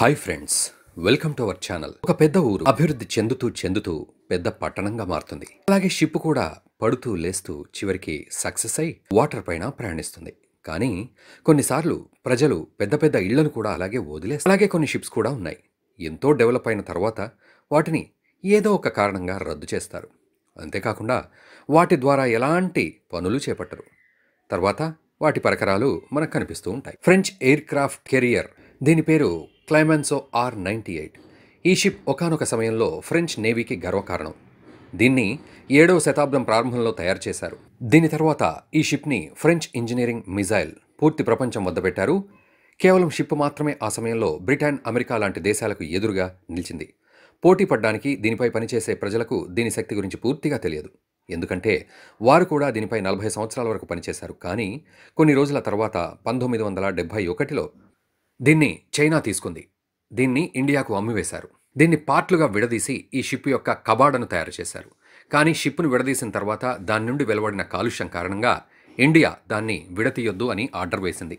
hi friends welcome to our channel ఒక పెద్ద ఊరు అభివృద్ధి చెందుతూ చెందుతూ పెద్ద పట్టణంగా మారుతుంది అలాగే షిప్ కూడా పడుతూ లేస్తూ చివరికి సక్సెస్ అయి వాటర్ పైన ప్రయాణిస్తుంది కానీ కొన్నిసార్లు ప్రజలు పెద్ద పెద్ద ఇళ్లను కూడా అలాగే వదిలేస్తారు అలాగే కొన్ని షిప్స్ కూడా ఉన్నాయి ఎంతో డెవలప్ అయిన తర్వాత వాటిని ఏదో ఒక కారణంగా రద్దు చేస్తారు అంతేకాకుండా వాటి ద్వారా ఎలాంటి పనులు చేపట్టరు తర్వాత వాటి పరికరాలు మనకు కనిపిస్తూ ఉంటాయి ఫ్రెంచ్ ఎయిర్ క్రాఫ్ట్ కెరియర్ దీని పేరు క్లైమాన్సో ఆర్ నైంటీ ఎయిట్ ఈ షిప్ ఒకనొక సమయంలో ఫ్రెంచ్ నేవీకి గర్వకారణం దీన్ని ఏడవ శతాబ్దం ప్రారంభంలో తయారు చేశారు దీని తర్వాత ఈ షిప్ని ఫ్రెంచ్ ఇంజనీరింగ్ మిజైల్ పూర్తి ప్రపంచం వద్ద పెట్టారు కేవలం షిప్ మాత్రమే ఆ సమయంలో బ్రిటన్ అమెరికా లాంటి దేశాలకు ఎదురుగా నిలిచింది పోటీ పడ్డానికి దీనిపై పనిచేసే ప్రజలకు దీని శక్తి గురించి పూర్తిగా తెలియదు ఎందుకంటే వారు కూడా దీనిపై నలభై సంవత్సరాల వరకు పనిచేశారు కానీ కొన్ని రోజుల తర్వాత పంతొమ్మిది వందల డెబ్బై ఒకటిలో దీన్ని చైనా తీసుకుంది దీన్ని ఇండియాకు అమ్మివేశారు దీన్ని పార్ట్లుగా విడదీసి ఈ షిప్ యొక్క కబాడను తయారు చేశారు కానీ షిప్ను విడదీసిన తర్వాత దాని నుండి వెలువడిన కాలుష్యం కారణంగా ఇండియా దాన్ని విడతీయొద్దు అని ఆర్డర్ వేసింది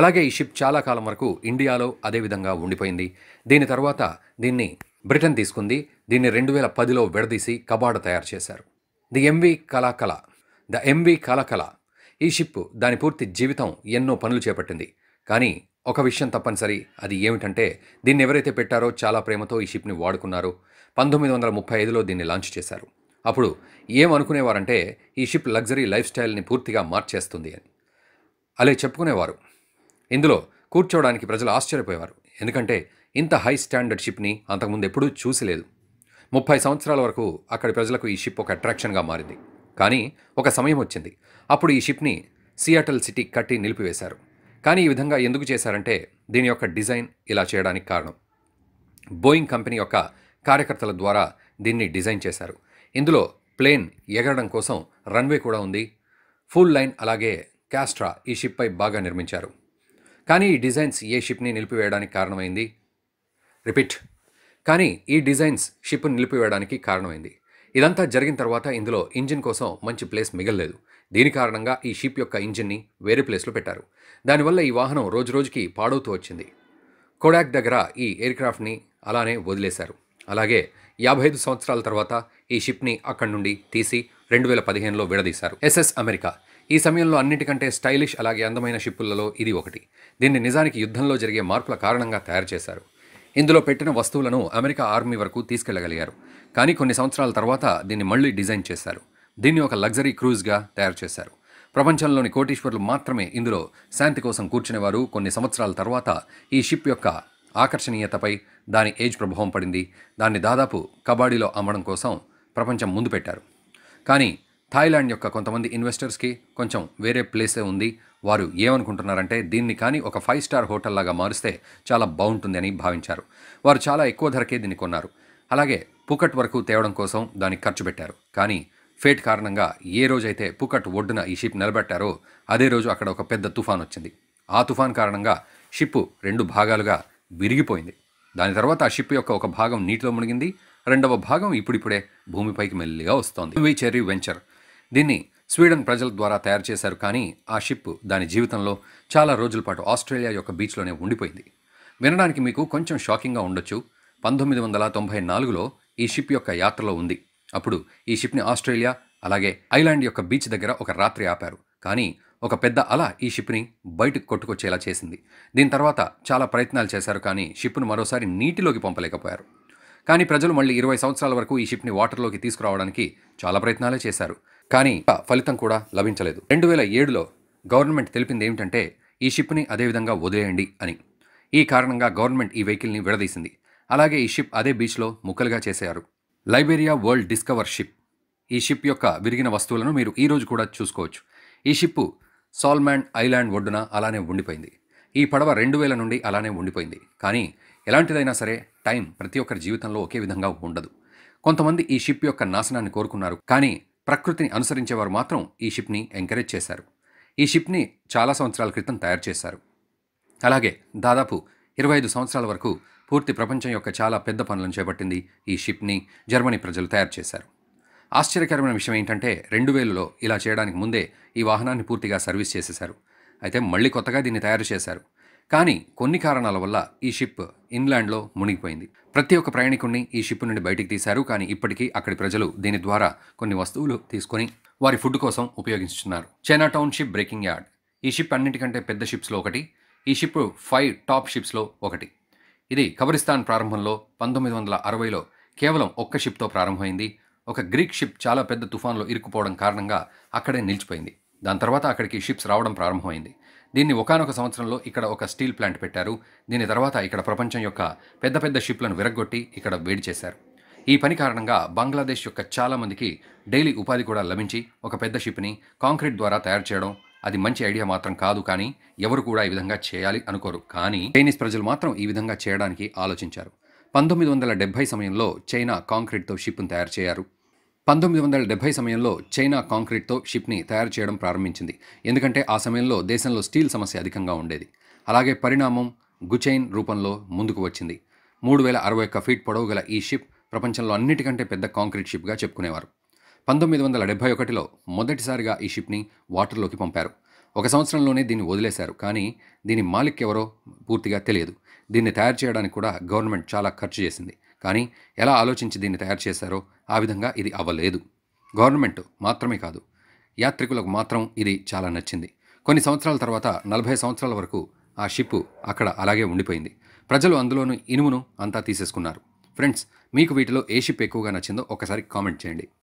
అలాగే ఈ షిప్ చాలా కాలం వరకు ఇండియాలో అదేవిధంగా ఉండిపోయింది దీని తర్వాత దీన్ని బ్రిటన్ తీసుకుంది దీన్ని రెండు వేల పదిలో విడదీసి కబాడ తయారు చేశారు ది ఎంవి కళాకళ ద ఎంవి కళాకళ ఈ షిప్ దాని పూర్తి జీవితం ఎన్నో పనులు చేపట్టింది కానీ ఒక విషయం తప్పనిసరి అది ఏమిటంటే దీన్ని ఎవరైతే పెట్టారో చాలా ప్రేమతో ఈ షిప్ని వాడుకున్నారు పంతొమ్మిది వందల ముప్పై ఐదులో దీన్ని లాంచ్ చేశారు అప్పుడు ఏమనుకునేవారంటే ఈ షిప్ లగ్జరీ లైఫ్ స్టైల్ని పూర్తిగా మార్చేస్తుంది అని అలా చెప్పుకునేవారు ఇందులో కూర్చోవడానికి ప్రజలు ఆశ్చర్యపోయేవారు ఎందుకంటే ఇంత హై స్టాండర్డ్ షిప్ని అంతకుముందు ఎప్పుడూ చూసిలేదు ముప్పై సంవత్సరాల వరకు అక్కడి ప్రజలకు ఈ షిప్ ఒక అట్రాక్షన్గా మారింది కానీ ఒక సమయం వచ్చింది అప్పుడు ఈ షిప్ని సియాటల్ సిటీ కట్టి నిలిపివేశారు కానీ ఈ విధంగా ఎందుకు చేశారంటే దీని యొక్క డిజైన్ ఇలా చేయడానికి కారణం బోయింగ్ కంపెనీ యొక్క కార్యకర్తల ద్వారా దీన్ని డిజైన్ చేశారు ఇందులో ప్లేన్ ఎగరడం కోసం రన్వే కూడా ఉంది ఫుల్ లైన్ అలాగే క్యాస్ట్రా ఈ షిప్పై బాగా నిర్మించారు కానీ ఈ డిజైన్స్ ఏ షిప్ని నిలిపివేయడానికి కారణమైంది రిపీట్ కానీ ఈ డిజైన్స్ షిప్ నిలిపివేయడానికి కారణమైంది ఇదంతా జరిగిన తర్వాత ఇందులో ఇంజిన్ కోసం మంచి ప్లేస్ మిగలలేదు దీని కారణంగా ఈ షిప్ యొక్క ఇంజిన్ని వేరే ప్లేస్లో పెట్టారు దానివల్ల ఈ వాహనం రోజురోజుకి పాడవుతూ వచ్చింది కొడాక్ దగ్గర ఈ ఎయిర్క్రాఫ్ట్ని అలానే వదిలేశారు అలాగే యాభై ఐదు సంవత్సరాల తర్వాత ఈ షిప్ని అక్కడి నుండి తీసి రెండు వేల పదిహేనులో విడదీశారు ఎస్ఎస్ అమెరికా ఈ సమయంలో అన్నిటికంటే స్టైలిష్ అలాగే అందమైన షిప్పులలో ఇది ఒకటి దీన్ని నిజానికి యుద్ధంలో జరిగే మార్పుల కారణంగా తయారు చేశారు ఇందులో పెట్టిన వస్తువులను అమెరికా ఆర్మీ వరకు తీసుకెళ్లగలిగారు కానీ కొన్ని సంవత్సరాల తర్వాత దీన్ని మళ్ళీ డిజైన్ చేశారు దీన్ని ఒక లగ్జరీ క్రూజ్గా తయారు చేశారు ప్రపంచంలోని కోటీశ్వర్లు మాత్రమే ఇందులో శాంతి కోసం కూర్చునేవారు కొన్ని సంవత్సరాల తర్వాత ఈ షిప్ యొక్క ఆకర్షణీయతపై దాని ఏజ్ ప్రభావం పడింది దాన్ని దాదాపు కబాడీలో అమ్మడం కోసం ప్రపంచం ముందు పెట్టారు కానీ థాయిలాండ్ యొక్క కొంతమంది ఇన్వెస్టర్స్కి కొంచెం వేరే ప్లేసే ఉంది వారు ఏమనుకుంటున్నారంటే దీన్ని కానీ ఒక ఫైవ్ స్టార్ హోటల్లాగా మారిస్తే చాలా బాగుంటుంది అని భావించారు వారు చాలా ఎక్కువ ధరకే దీన్ని కొన్నారు అలాగే పుకట్ వరకు తేవడం కోసం దానికి ఖర్చు పెట్టారు కానీ ఫేట్ కారణంగా ఏ రోజైతే పుకట్ ఒడ్డున ఈ షిప్ నిలబెట్టారో అదే రోజు అక్కడ ఒక పెద్ద తుఫాన్ వచ్చింది ఆ తుఫాన్ కారణంగా షిప్ రెండు భాగాలుగా విరిగిపోయింది దాని తర్వాత ఆ షిప్ యొక్క ఒక భాగం నీటిలో మునిగింది రెండవ భాగం ఇప్పుడిప్పుడే భూమిపైకి మెల్లిగా వస్తోంది వి చెర్రీ వెంచర్ దీన్ని స్వీడన్ ప్రజల ద్వారా తయారు చేశారు కానీ ఆ షిప్ దాని జీవితంలో చాలా రోజుల పాటు ఆస్ట్రేలియా యొక్క బీచ్లోనే ఉండిపోయింది వినడానికి మీకు కొంచెం షాకింగ్గా ఉండొచ్చు పంతొమ్మిది వందల తొంభై నాలుగులో ఈ షిప్ యొక్క యాత్రలో ఉంది అప్పుడు ఈ షిప్ని ఆస్ట్రేలియా అలాగే ఐలాండ్ యొక్క బీచ్ దగ్గర ఒక రాత్రి ఆపారు కానీ ఒక పెద్ద అల ఈ షిప్ని బయటకు కొట్టుకొచ్చేలా చేసింది దీని తర్వాత చాలా ప్రయత్నాలు చేశారు కానీ షిప్ను మరోసారి నీటిలోకి పంపలేకపోయారు కానీ ప్రజలు మళ్ళీ ఇరవై సంవత్సరాల వరకు ఈ షిప్ని వాటర్లోకి తీసుకురావడానికి చాలా ప్రయత్నాలే చేశారు కానీ ఫలితం కూడా లభించలేదు రెండు వేల ఏడులో గవర్నమెంట్ తెలిపింది ఏమిటంటే ఈ షిప్ని అదేవిధంగా వదిలేయండి అని ఈ కారణంగా గవర్నమెంట్ ఈ వెహికల్ని విడదీసింది అలాగే ఈ షిప్ అదే బీచ్లో ముక్కలుగా చేశారు లైబేరియా వరల్డ్ డిస్కవర్ షిప్ ఈ షిప్ యొక్క విరిగిన వస్తువులను మీరు ఈరోజు కూడా చూసుకోవచ్చు ఈ షిప్పు సాల్మాండ్ ఐలాండ్ ఒడ్డున అలానే ఉండిపోయింది ఈ పడవ రెండు వేల నుండి అలానే ఉండిపోయింది కానీ ఎలాంటిదైనా సరే టైం ప్రతి ఒక్కరి జీవితంలో ఒకే విధంగా ఉండదు కొంతమంది ఈ షిప్ యొక్క నాశనాన్ని కోరుకున్నారు కానీ ప్రకృతిని అనుసరించేవారు మాత్రం ఈ షిప్ని ఎంకరేజ్ చేశారు ఈ షిప్ని చాలా సంవత్సరాల క్రితం తయారు చేశారు అలాగే దాదాపు ఇరవై ఐదు సంవత్సరాల వరకు పూర్తి ప్రపంచం యొక్క చాలా పెద్ద పనులను చేపట్టింది ఈ షిప్ని జర్మనీ ప్రజలు తయారు చేశారు ఆశ్చర్యకరమైన విషయం ఏంటంటే రెండు వేలలో ఇలా చేయడానికి ముందే ఈ వాహనాన్ని పూర్తిగా సర్వీస్ చేసేశారు అయితే మళ్ళీ కొత్తగా దీన్ని తయారు చేశారు కానీ కొన్ని కారణాల వల్ల ఈ షిప్ ఇన్లాండ్లో మునిగిపోయింది ప్రతి ఒక్క ప్రయాణికుడిని ఈ షిప్ నుండి బయటికి తీశారు కానీ ఇప్పటికీ అక్కడి ప్రజలు దీని ద్వారా కొన్ని వస్తువులు తీసుకొని వారి ఫుడ్ కోసం ఉపయోగిస్తున్నారు China town ship breaking yard ఈ షిప్ అన్నింటికంటే పెద్ద షిప్స్లో ఒకటి ఈ షిప్ ఫైవ్ టాప్ షిప్స్లో ఒకటి ఇది కబరిస్తాన్ ప్రారంభంలో పంతొమ్మిది వందల అరవైలో కేవలం ఒక్క షిప్తో ప్రారంభమైంది ఒక గ్రీక్ షిప్ చాలా పెద్ద తుఫాన్లో ఇరుక్కుపోవడం కారణంగా అక్కడే నిలిచిపోయింది దాని తర్వాత అక్కడికి షిప్స్ రావడం ప్రారంభమైంది దీన్ని ఒకనొక సంవత్సరంలో ఇక్కడ ఒక స్టీల్ ప్లాంట్ పెట్టారు దీని తర్వాత ఇక్కడ ప్రపంచం యొక్క పెద్ద పెద్ద షిప్లను విరగొట్టి ఇక్కడ వేడి చేశారు ఈ పని కారణంగా బంగ్లాదేశ్ యొక్క చాలామందికి డైలీ ఉపాధి కూడా లభించి ఒక పెద్ద షిప్ని కాంక్రీట్ ద్వారా తయారు చేయడం అది మంచి ఐడియా మాత్రం కాదు కానీ ఎవరు కూడా ఈ విధంగా చేయాలి అనుకోరు కానీ చైనీస్ ప్రజలు మాత్రం ఈ విధంగా చేయడానికి ఆలోచించారు పంతొమ్మిది వందల డెబ్బై సమయంలో చైనా కాంక్రీట్తో షిప్ను తయారు చేయారు పంతొమ్మిది వందల డెబ్బై సమయంలో చైనా కాంక్రీట్తో షిప్ని తయారు చేయడం ప్రారంభించింది ఎందుకంటే ఆ సమయంలో దేశంలో స్టీల్ సమస్య అధికంగా ఉండేది అలాగే పరిణామం గుచైన్ రూపంలో ముందుకు వచ్చింది మూడు వేల అరవై ఒక్క ఫీట్ పొడవు గల ఈ షిప్ ప్రపంచంలో అన్నిటికంటే పెద్ద కాంక్రీట్ షిప్గా చెప్పుకునేవారు పంతొమ్మిది వందల డెబ్బై ఒకటిలో మొదటిసారిగా ఈ షిప్ని వాటర్లోకి పంపారు ఒక సంవత్సరంలోనే దీన్ని వదిలేశారు కానీ దీని మాలిక్ ఎవరో పూర్తిగా తెలియదు దీన్ని తయారు చేయడానికి కూడా గవర్నమెంట్ చాలా ఖర్చు చేసింది కానీ ఎలా ఆలోచించి దీన్ని తయారు చేశారో ఆ విధంగా ఇది అవ్వలేదు గవర్నమెంట్ మాత్రమే కాదు యాత్రికులకు మాత్రం ఇది చాలా నచ్చింది కొన్ని సంవత్సరాల తర్వాత నలభై సంవత్సరాల వరకు ఆ షిప్ అక్కడ అలాగే ఉండిపోయింది ప్రజలు అందులోని ఇనుమును అంతా తీసేసుకున్నారు ఫ్రెండ్స్ మీకు వీటిలో ఏ షిప్ ఎక్కువగా నచ్చిందో ఒకసారి కామెంట్ చేయండి